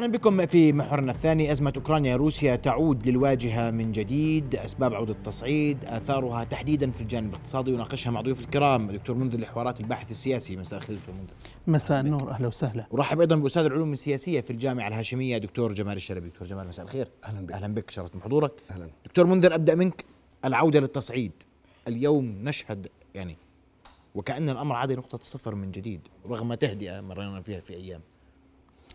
اهلا بكم في محورنا الثاني ازمه اوكرانيا روسيا تعود للواجهه من جديد اسباب عوده التصعيد اثارها تحديدا في الجانب الاقتصادي يناقشها مع ضيوف الكرام دكتور منذر الحوارات الباحث السياسي مساء الخير دكتور منذر مساء النور اهلا وسهلا ورحب ايضا باستاذ العلوم السياسيه في الجامعه الهاشميه دكتور جمال الشربي دكتور جمال مساء الخير اهلا بك اهلا بك شرفت بحضورك اهلا دكتور منذر ابدا منك العوده للتصعيد اليوم نشهد يعني وكأن الأمر عاد نقطه الصفر من جديد رغم تهدئة مرينا فيها في أيام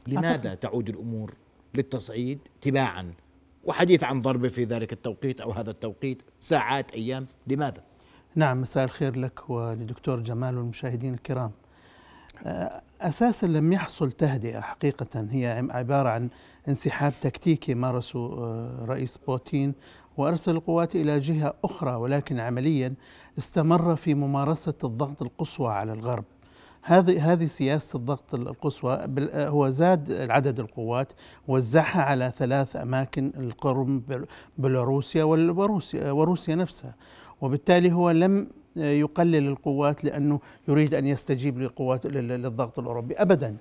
لماذا تعود الأمور للتصعيد تباعا وحديث عن ضربة في ذلك التوقيت أو هذا التوقيت ساعات أيام لماذا؟ نعم مساء الخير لك ولدكتور جمال والمشاهدين الكرام آه، أساسا لم يحصل تهدئة حقيقة هي عبارة عن انسحاب تكتيكي مارسه آه، رئيس بوتين وأرسل القوات إلى جهة أخرى ولكن عمليا استمر في ممارسة الضغط القصوى على الغرب هذه هذه سياسه الضغط القصوى هو زاد عدد القوات وزعها على ثلاث اماكن القرم بيلاروسيا وروسيا وروسيا نفسها وبالتالي هو لم يقلل القوات لانه يريد ان يستجيب للقوات للضغط الاوروبي ابدا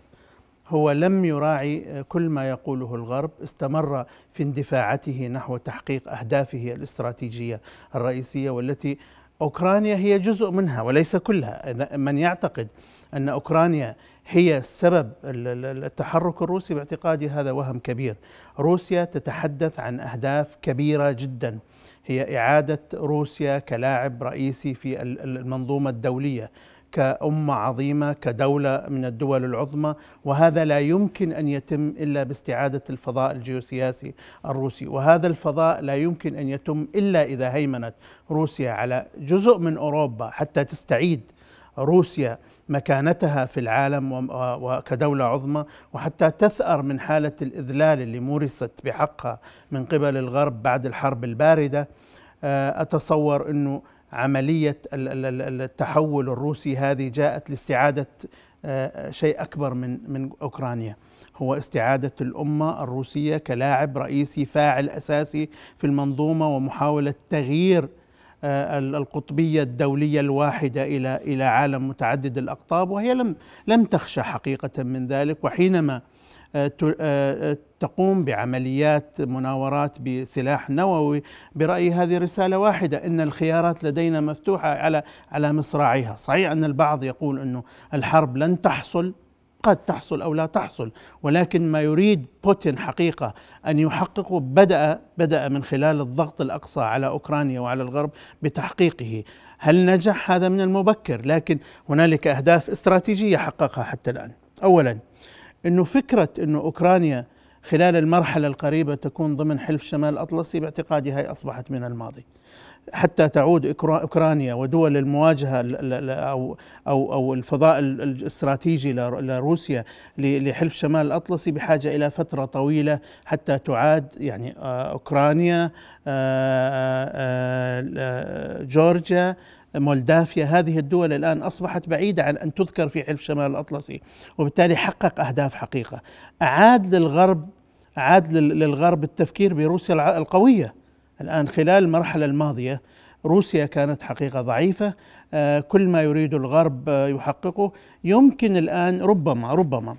هو لم يراعي كل ما يقوله الغرب استمر في اندفاعته نحو تحقيق اهدافه الاستراتيجيه الرئيسيه والتي أوكرانيا هي جزء منها وليس كلها من يعتقد أن أوكرانيا هي سبب التحرك الروسي باعتقادي هذا وهم كبير روسيا تتحدث عن أهداف كبيرة جدا هي إعادة روسيا كلاعب رئيسي في المنظومة الدولية كأمة عظيمة كدولة من الدول العظمى وهذا لا يمكن أن يتم إلا باستعادة الفضاء الجيوسياسي الروسي وهذا الفضاء لا يمكن أن يتم إلا إذا هيمنت روسيا على جزء من أوروبا حتى تستعيد روسيا مكانتها في العالم وكدولة عظمى وحتى تثأر من حالة الإذلال اللي مورست بحقها من قبل الغرب بعد الحرب الباردة آه، أتصور أنه عملية التحول الروسي هذه جاءت لاستعادة آه، شيء أكبر من من أوكرانيا هو استعادة الأمة الروسية كلاعب رئيسي فاعل أساسي في المنظومة ومحاولة تغيير آه، القطبية الدولية الواحدة إلى إلى عالم متعدد الأقطاب وهي لم لم تخشى حقيقة من ذلك وحينما آه، آه، تقوم بعمليات مناورات بسلاح نووي برأيي هذه رسالة واحدة إن الخيارات لدينا مفتوحة على على مصراعيها صحيح أن البعض يقول أنه الحرب لن تحصل قد تحصل او لا تحصل ولكن ما يريد بوتين حقيقه ان يحققه بدا بدا من خلال الضغط الاقصى على اوكرانيا وعلى الغرب بتحقيقه هل نجح هذا من المبكر لكن هنالك اهداف استراتيجيه حققها حتى الان اولا انه فكره انه اوكرانيا خلال المرحله القريبه تكون ضمن حلف شمال الاطلسي باعتقادي هي اصبحت من الماضي. حتى تعود اوكرانيا ودول المواجهه او او او الفضاء الاستراتيجي لروسيا لحلف شمال الاطلسي بحاجه الى فتره طويله حتى تعاد يعني آه، اوكرانيا آه، آه، جورجيا مولدافيا هذه الدول الآن أصبحت بعيدة عن أن تذكر في حلف شمال الأطلسي وبالتالي حقق أهداف حقيقة أعاد للغرب أعاد للغرب التفكير بروسيا القوية الآن خلال المرحلة الماضية روسيا كانت حقيقة ضعيفة آه، كل ما يريد الغرب آه، يحققه يمكن الآن ربما ربما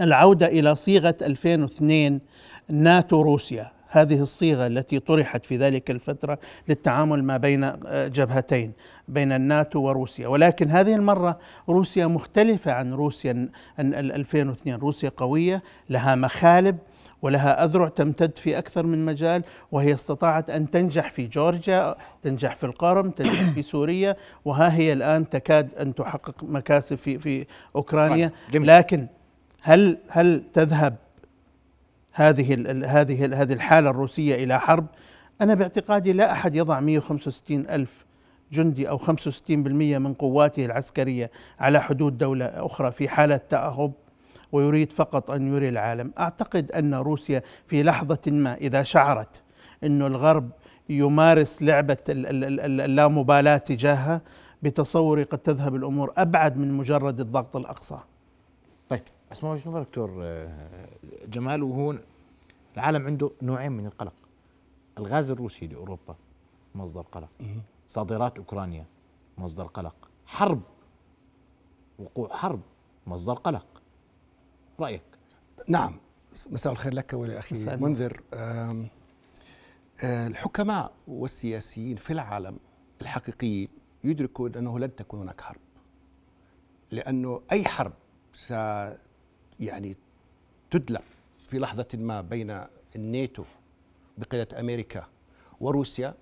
العودة إلى صيغة 2002 ناتو روسيا هذه الصيغة التي طرحت في ذلك الفترة للتعامل ما بين آه، جبهتين بين الناتو وروسيا ولكن هذه المرة روسيا مختلفة عن روسيا 2002 روسيا قوية لها مخالب ولها أذرع تمتد في أكثر من مجال وهي استطاعت أن تنجح في جورجيا تنجح في القرم تنجح في سوريا وها هي الآن تكاد أن تحقق مكاسب في, في أوكرانيا طيب، لكن هل هل تذهب هذه هذه هذه الحالة الروسية إلى حرب أنا باعتقادي لا أحد يضع 165 ألف جندي أو 65% من قواته العسكرية على حدود دولة أخرى في حالة تأهب ويريد فقط أن يري العالم أعتقد أن روسيا في لحظة ما إذا شعرت أن الغرب يمارس لعبة اللامبالاة تجاهها بتصوري قد تذهب الأمور أبعد من مجرد الضغط الأقصى بس ما وجهه نظر دكتور آه، جمال وهو العالم عنده نوعين من القلق الغاز الروسي لاوروبا مصدر قلق إيه. صادرات اوكرانيا مصدر قلق حرب وقوع حرب مصدر قلق رايك نعم مساء الخير لك ولاخي منذر آه، الحكماء والسياسيين في العالم الحقيقيين يدركون انه لن تكون هناك حرب لانه اي حرب يعني تدلع في لحظة ما بين الناتو بقيادة أمريكا وروسيا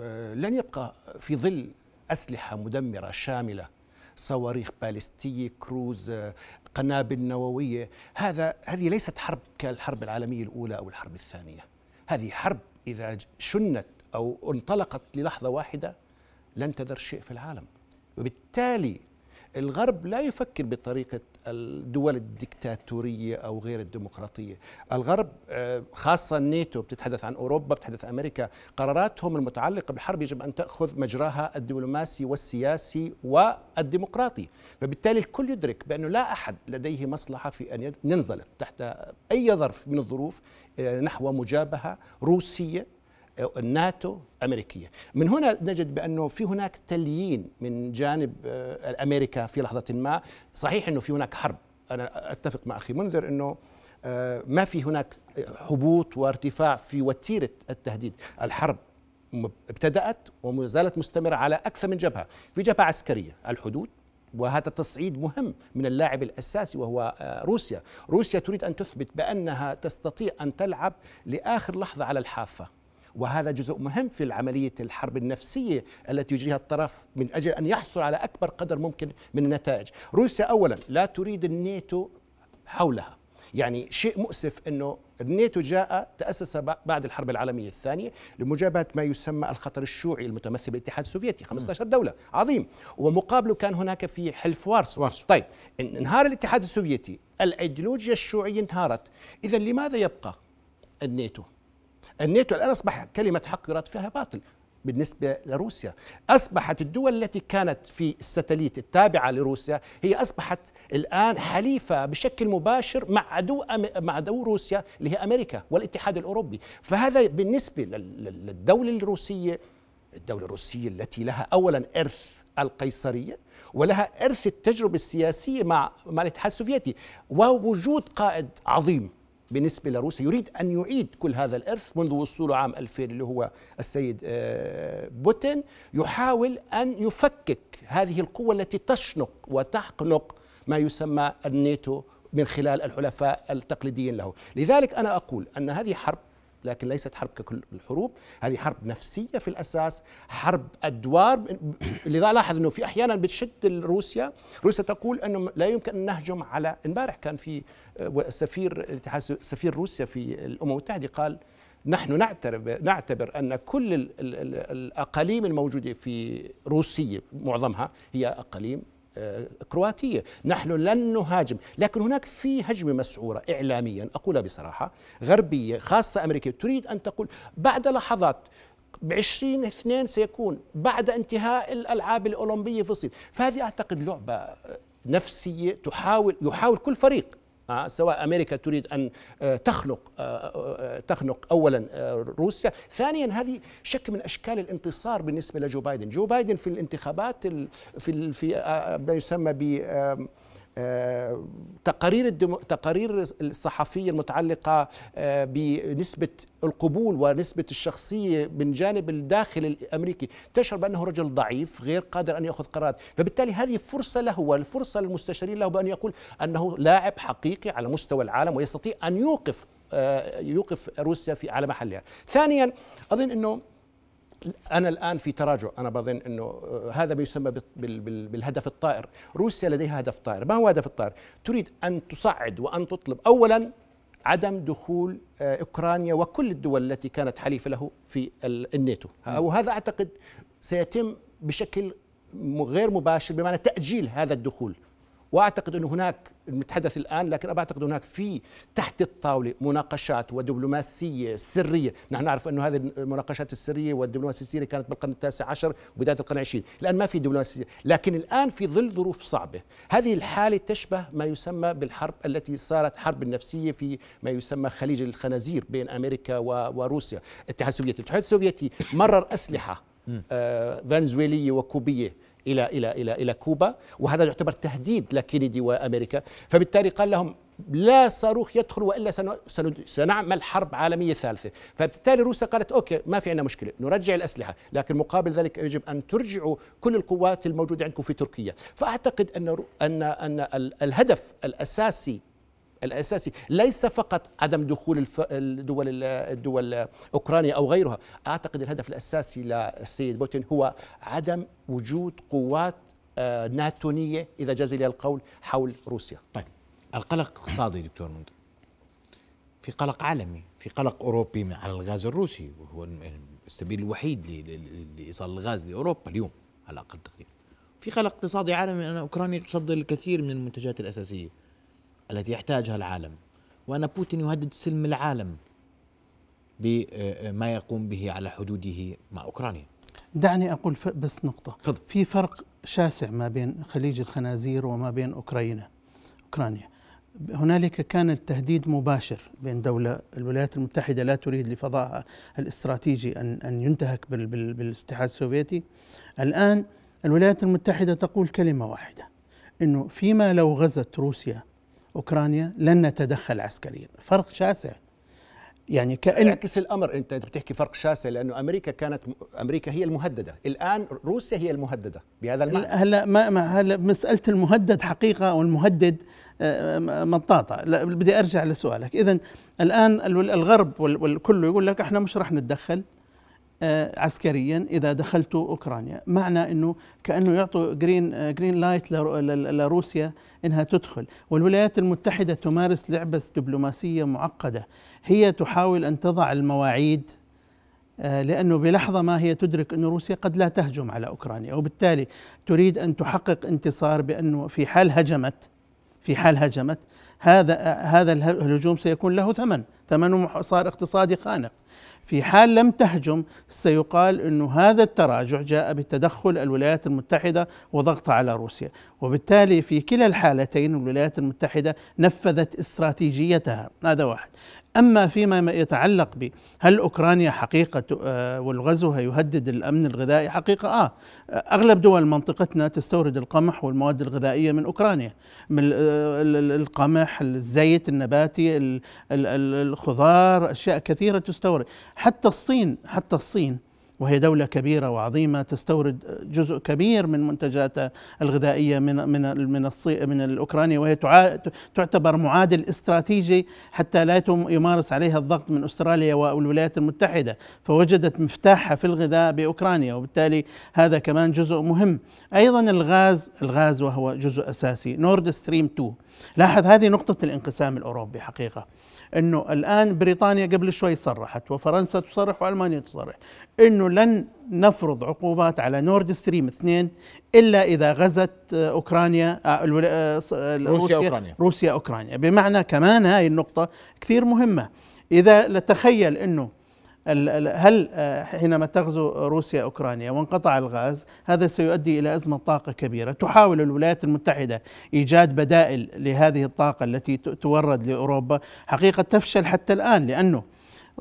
آه، لن يبقى في ظل أسلحة مدمرة شاملة صواريخ باليستية كروز آه، قنابل نووية هذا هذه ليست حرب كالحرب العالمية الأولى أو الحرب الثانية هذه حرب إذا شنت أو انطلقت للحظة واحدة لن تذر شيء في العالم وبالتالي الغرب لا يفكر بطريقة الدول الدكتاتورية أو غير الديمقراطية الغرب آه، خاصة الناتو بتتحدث عن أوروبا بتتحدث عن أمريكا قراراتهم المتعلقة بالحرب يجب أن تأخذ مجراها الدبلوماسي والسياسي والديمقراطي فبالتالي الكل يدرك بأنه لا أحد لديه مصلحة في أن ينزلق تحت أي ظرف من الظروف آه، نحو مجابهة روسية الناتو أمريكية من هنا نجد بأنه في هناك تليين من جانب آه، أمريكا في لحظة ما صحيح أنه في هناك حرب أنا أتفق مع أخي منذر أنه آه، ما في هناك هبوط وارتفاع في وتيرة التهديد الحرب ابتدأت وما زالت مستمرة على أكثر من جبهة في جبهة عسكرية الحدود وهذا تصعيد مهم من اللاعب الاساسي وهو آه، روسيا، روسيا تريد ان تثبت بانها تستطيع ان تلعب لاخر لحظه على الحافه، وهذا جزء مهم في العملية الحرب النفسية التي يجريها الطرف من أجل أن يحصل على أكبر قدر ممكن من النتائج روسيا أولا لا تريد الناتو حولها يعني شيء مؤسف انه الناتو جاء تاسس بعد الحرب العالميه الثانيه لمجابهه ما يسمى الخطر الشيوعي المتمثل بالاتحاد السوفيتي 15 دوله عظيم ومقابله كان هناك في حلف وارسو, وارسو. طيب انهار الاتحاد السوفيتي الايديولوجيا الشيوعيه انهارت اذا لماذا يبقى الناتو الناتو الآن أصبح كلمة حق رد فيها باطل بالنسبة لروسيا أصبحت الدول التي كانت في الستليت التابعة لروسيا هي أصبحت الآن حليفة بشكل مباشر مع عدو مع عدو روسيا اللي هي أمريكا والاتحاد الأوروبي فهذا بالنسبة للدولة الروسية الدولة الروسية التي لها أولا إرث القيصرية ولها إرث التجربة السياسية مع مع الاتحاد السوفيتي ووجود قائد عظيم بالنسبة لروسيا يريد أن يعيد كل هذا الإرث منذ وصوله عام 2000 اللي هو السيد آه، بوتين يحاول أن يفكك هذه القوة التي تشنق وتحقنق ما يسمى الناتو من خلال الحلفاء التقليديين له لذلك أنا أقول أن هذه حرب لكن ليست حرب ككل الحروب هذه حرب نفسية في الأساس حرب أدوار لذا لاحظ أنه في أحيانا بتشد روسيا روسيا تقول أنه لا يمكن أن نهجم على امبارح كان في سفير سفير روسيا في الأمم المتحدة قال نحن نعترف نعتبر ان كل الاقاليم الموجوده في روسيا معظمها هي اقاليم آه، كرواتية نحن لن نهاجم لكن هناك في هجمة مسعورة إعلاميا أقولها بصراحة غربية خاصة أمريكية تريد أن تقول بعد لحظات بعشرين اثنين سيكون بعد انتهاء الألعاب الأولمبية في الصين فهذه أعتقد لعبة نفسية تحاول يحاول كل فريق آه، سواء امريكا تريد ان آه، تخنق آه، تخنق اولا روسيا، ثانيا هذه شكل من اشكال الانتصار بالنسبه لجو بايدن، جو بايدن في الانتخابات في في ما يسمى ب آه، تقارير الدمو... تقارير الصحفيه المتعلقه آه، بنسبه القبول ونسبه الشخصيه من جانب الداخل الامريكي تشعر بانه رجل ضعيف غير قادر ان ياخذ قرارات فبالتالي هذه فرصه له والفرصه للمستشارين له بان يقول انه لاعب حقيقي على مستوى العالم ويستطيع ان يوقف آه، يوقف روسيا في على محلها ثانيا اظن انه انا الان في تراجع انا بظن انه آه، هذا ما يسمى بالهدف الطائر روسيا لديها هدف طائر ما هو هدف الطائر تريد ان تصعد وان تطلب اولا عدم دخول آه، اوكرانيا وكل الدول التي كانت حليفه له في الناتو وهذا اعتقد سيتم بشكل غير مباشر بمعنى تاجيل هذا الدخول واعتقد انه هناك نتحدث الان لكن اعتقد هناك في تحت الطاوله مناقشات ودبلوماسيه سريه، نحن نعرف انه هذه المناقشات السريه والدبلوماسيه السريه كانت بالقرن التاسع عشر وبدايه القرن العشرين، الان ما في دبلوماسيه، لكن الان في ظل ظروف صعبه، هذه الحاله تشبه ما يسمى بالحرب التي صارت حرب نفسيه في ما يسمى خليج الخنازير بين امريكا وروسيا، الاتحاد السوفيتي، الاتحاد السوفيتي مرر اسلحه آه، فنزويليه وكوبيه إلى إلى إلى إلى كوبا وهذا يعتبر تهديد لكينيدي وأمريكا فبالتالي قال لهم لا صاروخ يدخل والا سنعمل حرب عالميه ثالثه، فبالتالي روسيا قالت اوكي ما في عندنا مشكله، نرجع الاسلحه، لكن مقابل ذلك يجب ان ترجعوا كل القوات الموجوده عندكم في تركيا، فاعتقد ان ان ان الهدف الاساسي الاساسي ليس فقط عدم دخول الدول الدول اوكرانيا او غيرها اعتقد الهدف الاساسي للسيد بوتين هو عدم وجود قوات آه، ناتونيه اذا جاز لي القول حول روسيا طيب القلق اقتصادي دكتور منذر في قلق عالمي في قلق اوروبي على الغاز الروسي وهو السبيل الوحيد لايصال الغاز لاوروبا اليوم على الاقل تقريبا في قلق اقتصادي عالمي ان اوكرانيا تصدر الكثير من المنتجات الاساسيه التي يحتاجها العالم وأن بوتين يهدد سلم العالم بما آه، يقوم به على حدوده مع أوكرانيا دعني أقول بس نقطة فضل. في فرق شاسع ما بين خليج الخنازير وما بين أوكرانيا أوكرانيا هنالك كان التهديد مباشر بين دولة الولايات المتحدة لا تريد لفضائها الاستراتيجي أن أن ينتهك بالاتحاد السوفيتي الآن الولايات المتحدة تقول كلمة واحدة أنه فيما لو غزت روسيا اوكرانيا لن نتدخل عسكريا فرق شاسع يعني كأن يعكس الامر انت بتحكي فرق شاسع لانه امريكا كانت امريكا هي المهدده الان روسيا هي المهدده بهذا المعنى هلا ما, ما هلا مساله المهدد حقيقه والمهدد آه، آه، مطاطه لا بدي ارجع لسؤالك اذا الان الغرب والكل يقول لك احنا مش راح نتدخل آه، عسكريا اذا دخلت اوكرانيا، معنى انه كانه يعطوا جرين جرين لايت لروسيا انها تدخل، والولايات المتحده تمارس لعبه دبلوماسيه معقده، هي تحاول ان تضع المواعيد آه، لانه بلحظه ما هي تدرك ان روسيا قد لا تهجم على اوكرانيا، وبالتالي تريد ان تحقق انتصار بانه في حال هجمت في حال هجمت هذا آه، هذا الهجوم سيكون له ثمن، ثمنه صار اقتصادي خانق. في حال لم تهجم سيقال أن هذا التراجع جاء بتدخل الولايات المتحدة وضغطها على روسيا وبالتالي في كلا الحالتين الولايات المتحدة نفذت استراتيجيتها هذا واحد أما فيما يتعلق بهل هل أوكرانيا حقيقة آه، والغزوها يهدد الأمن الغذائي حقيقة آه أغلب دول منطقتنا تستورد القمح والمواد الغذائية من أوكرانيا من آه، القمح الزيت النباتي الخضار أشياء كثيرة تستورد حتى الصين حتى الصين وهي دولة كبيرة وعظيمة تستورد جزء كبير من منتجاتها الغذائية من من من من الأوكرانيا وهي تعتبر معادل استراتيجي حتى لا يمارس عليها الضغط من أستراليا والولايات المتحدة فوجدت مفتاحها في الغذاء بأوكرانيا وبالتالي هذا كمان جزء مهم أيضا الغاز الغاز وهو جزء أساسي نورد ستريم 2 لاحظ هذه نقطة الانقسام الأوروبي حقيقة انه الان بريطانيا قبل شوي صرحت وفرنسا تصرح والمانيا تصرح انه لن نفرض عقوبات على نورد ستريم 2 الا اذا غزت آه، اوكرانيا آه، آه، روسيا اوكرانيا روسيا اوكرانيا بمعنى كمان هاي النقطه كثير مهمه اذا تخيل انه هل آه، حينما تغزو روسيا اوكرانيا وانقطع الغاز هذا سيؤدي الى ازمه طاقه كبيره، تحاول الولايات المتحده ايجاد بدائل لهذه الطاقه التي تورد لاوروبا، حقيقه تفشل حتى الان لانه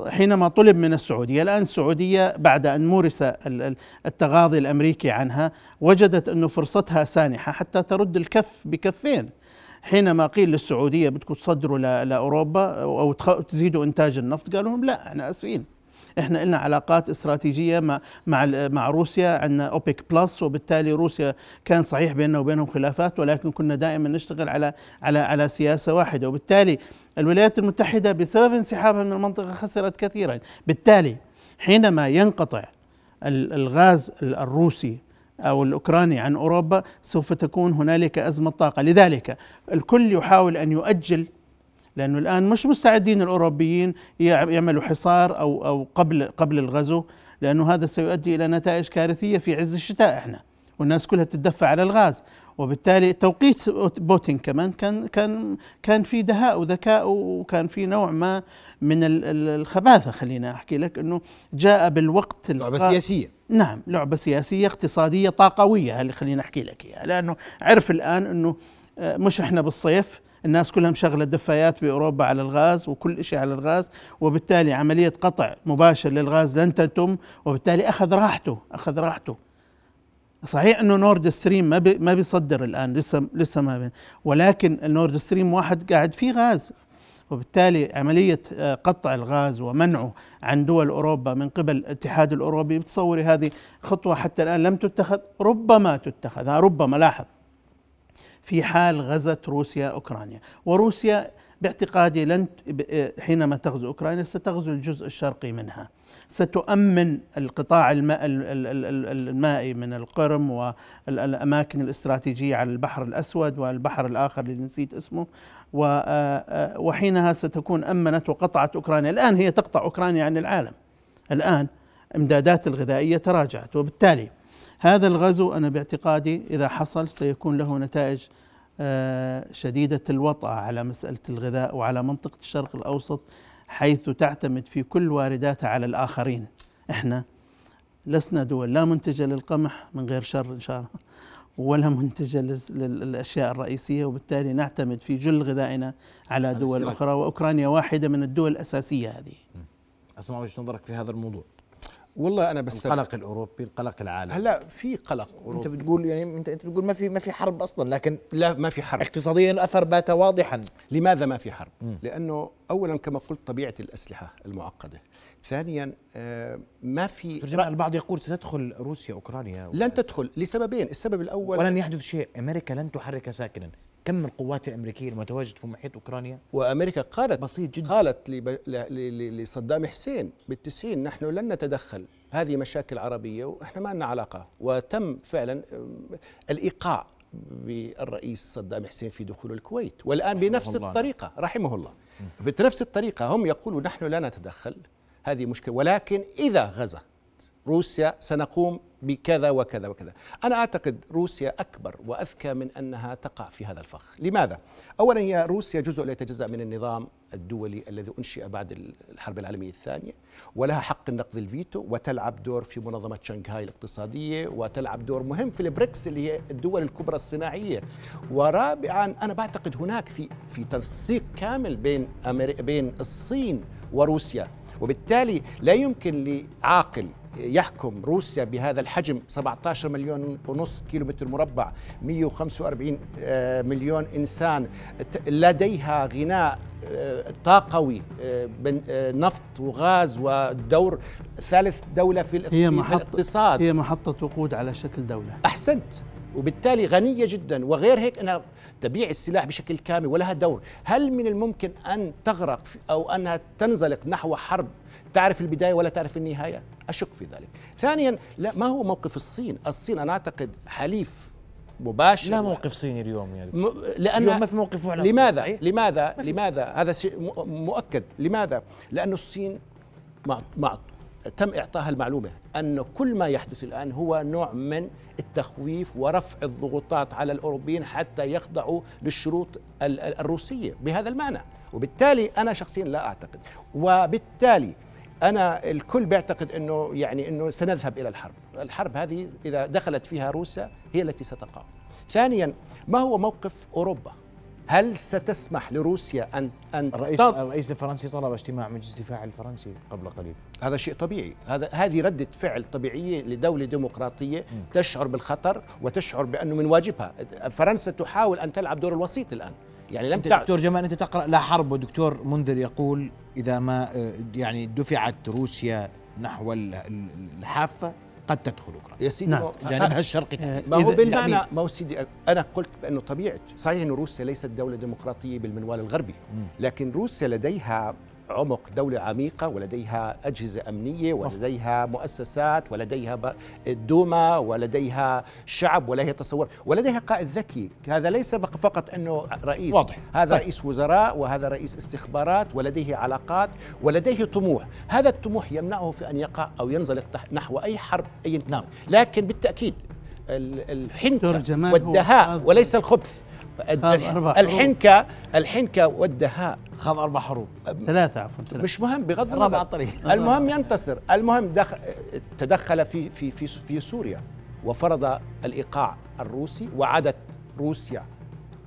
حينما طلب من السعودية الآن السعودية بعد أن مورس التغاضي الأمريكي عنها وجدت أن فرصتها سانحة حتى ترد الكف بكفين حينما قيل للسعودية بدكم تصدروا لأوروبا أو تزيدوا إنتاج النفط قالوا لهم لا احنا آسفين احنا لنا علاقات استراتيجيه مع مع مع روسيا عندنا اوبيك بلس وبالتالي روسيا كان صحيح بيننا وبينهم خلافات ولكن كنا دائما نشتغل على على على سياسه واحده وبالتالي الولايات المتحده بسبب انسحابها من المنطقه خسرت كثيرا بالتالي حينما ينقطع الغاز الروسي او الاوكراني عن اوروبا سوف تكون هنالك ازمه طاقه لذلك الكل يحاول ان يؤجل لانه الان مش مستعدين الاوروبيين يعملوا حصار او او قبل قبل الغزو لانه هذا سيؤدي الى نتائج كارثيه في عز الشتاء احنا والناس كلها تتدفع على الغاز وبالتالي توقيت بوتين كمان كان كان كان في دهاء وذكاء وكان في نوع ما من الخباثه خلينا احكي لك انه جاء بالوقت لعبه سياسيه نعم لعبه سياسيه اقتصاديه طاقويه اللي خلينا احكي لك اياها لانه عرف الان انه آه، مش احنا بالصيف الناس كلها مشغله دفايات باوروبا على الغاز وكل شيء على الغاز وبالتالي عمليه قطع مباشر للغاز لن تتم وبالتالي اخذ راحته اخذ راحته صحيح انه نورد ستريم ما بي ما بيصدر الان لسه لسه ما بين ولكن النورد ستريم واحد قاعد فيه غاز وبالتالي عملية آه، قطع الغاز ومنعه عن دول أوروبا من قبل الاتحاد الأوروبي بتصوري هذه خطوة حتى الآن لم تتخذ ربما تتخذ ربما لاحظ في حال غزت روسيا أوكرانيا وروسيا باعتقادي لن آه، حينما تغزو اوكرانيا ستغزو الجزء الشرقي منها ستؤمن القطاع الماء المائي من القرم والاماكن الاستراتيجيه على البحر الاسود والبحر الاخر اللي نسيت اسمه آه، آه، وحينها ستكون امنت وقطعت اوكرانيا الان هي تقطع اوكرانيا عن العالم الان امدادات الغذائيه تراجعت وبالتالي هذا الغزو أنا باعتقادي إذا حصل سيكون له نتائج آه، شديدة الوطأة على مسألة الغذاء وعلى منطقة الشرق الأوسط حيث تعتمد في كل وارداتها على الآخرين إحنا لسنا دول لا منتجة للقمح من غير شر إن شاء الله ولا منتجة للأشياء الرئيسية وبالتالي نعتمد في جل غذائنا على دول أخرى وأوكرانيا واحدة من الدول الأساسية هذه أسمع وجهة نظرك في هذا الموضوع والله انا بس القلق الاوروبي القلق العالمي هلا في قلق اوروبي انت بتقول يعني انت انت بتقول ما في ما في حرب اصلا لكن لا ما في حرب اقتصاديا الاثر بات واضحا لماذا ما في حرب؟ م. لانه اولا كما قلت طبيعه الاسلحه المعقده ثانيا آه، ما في البعض يقول ستدخل روسيا اوكرانيا لن تدخل لسببين السبب الاول ولن يحدث شيء امريكا لن تحرك ساكنا كم القوات الامريكيه المتواجدة في محيط اوكرانيا وامريكا قالت بسيط جدا قالت لصدام حسين بالتسعين نحن لن نتدخل هذه مشاكل عربيه واحنا ما لنا علاقه وتم فعلا الايقاع بالرئيس صدام حسين في دخول الكويت والان بنفس الله الطريقه رحمه الله بنفس الطريقه هم يقولوا نحن لا نتدخل هذه مشكله ولكن اذا غزت روسيا سنقوم بكذا وكذا وكذا أنا أعتقد روسيا أكبر وأذكى من أنها تقع في هذا الفخ لماذا؟ أولا هي روسيا جزء لا يتجزأ من النظام الدولي الذي أنشئ بعد الحرب العالمية الثانية ولها حق النقد الفيتو وتلعب دور في منظمة شنغهاي الاقتصادية وتلعب دور مهم في البريكس اللي هي الدول الكبرى الصناعية ورابعا أنا بعتقد هناك في في تنسيق كامل بين بين الصين وروسيا وبالتالي لا يمكن لعاقل يحكم روسيا بهذا الحجم 17 مليون ونص كيلومتر مربع 145 آه، مليون إنسان لديها غناء آه، طاقوي آه، نفط وغاز ودور ثالث دولة في هي محطة الاقتصاد هي محطة وقود على شكل دولة أحسنت وبالتالي غنية جدا وغير هيك أنها تبيع السلاح بشكل كامل ولها دور هل من الممكن أن تغرق أو أنها تنزلق نحو حرب تعرف البدايه ولا تعرف النهايه اشك في ذلك ثانيا لا ما هو موقف الصين الصين انا اعتقد حليف مباشر لا موقف صيني اليوم يعني م... لان اليوم ما في موقف معلن لماذا صحيح؟ لماذا لماذا هذا شيء مؤكد لماذا لانه الصين مع... مع تم اعطاها المعلومه ان كل ما يحدث الان هو نوع من التخويف ورفع الضغوطات على الاوروبيين حتى يخضعوا للشروط الروسيه بهذا المعنى وبالتالي انا شخصيا لا اعتقد وبالتالي انا الكل بيعتقد انه يعني انه سنذهب الى الحرب، الحرب هذه اذا دخلت فيها روسيا هي التي ستقع. ثانيا ما هو موقف اوروبا؟ هل ستسمح لروسيا ان ان الرئيس الرئيس الفرنسي طلب اجتماع مجلس الدفاع الفرنسي قبل قليل هذا شيء طبيعي هذا هذه رده فعل طبيعيه لدوله ديمقراطيه م. تشعر بالخطر وتشعر بانه من واجبها فرنسا تحاول ان تلعب دور الوسيط الان يعني لم دكتور جمال انت تقرا لا حرب ودكتور منذر يقول اذا ما آه، يعني دفعت روسيا نحو الحافه قد تدخل اوكرانيا يا سيدي نعم. جانبها الشرقي آه، ما هو بالمعنى يعني- ما هو سيدي انا قلت بانه طبيعه صحيح ان روسيا ليست دوله ديمقراطيه بالمنوال الغربي لكن روسيا لديها عمق دولة عميقة ولديها أجهزة أمنية ولديها مؤسسات ولديها الدومة ولديها شعب ولديها تصور ولديها قائد ذكي هذا ليس فقط أنه رئيس واضح. هذا طيب. رئيس وزراء وهذا رئيس استخبارات ولديه علاقات ولديه طموح هذا الطموح يمنعه في أن يقع أو ينزلق نحو أي حرب أي نعم, نعم. لكن بالتأكيد الحنكة والدهاء وليس الخبث الحنكة الحنكة والدهاء خاض اربع حروب ثلاثه عفوا ثلاثة. مش مهم بغض النظر المهم ينتصر المهم دخل تدخل في في في في سوريا وفرض الايقاع الروسي وعادت روسيا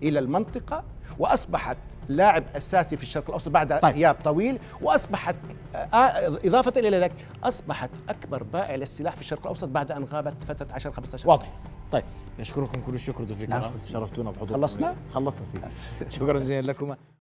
الى المنطقه واصبحت لاعب اساسي في الشرق الاوسط بعد طيب. غياب طويل واصبحت اضافه الى ذلك اصبحت اكبر بائع للسلاح في الشرق الاوسط بعد ان غابت فتره 10 15 واضح طيب نشكركم كل الشكر دكتور نعم. شرفتونا بحضوركم خلصنا؟ خلصنا سيدي شكرا جزيلا لكما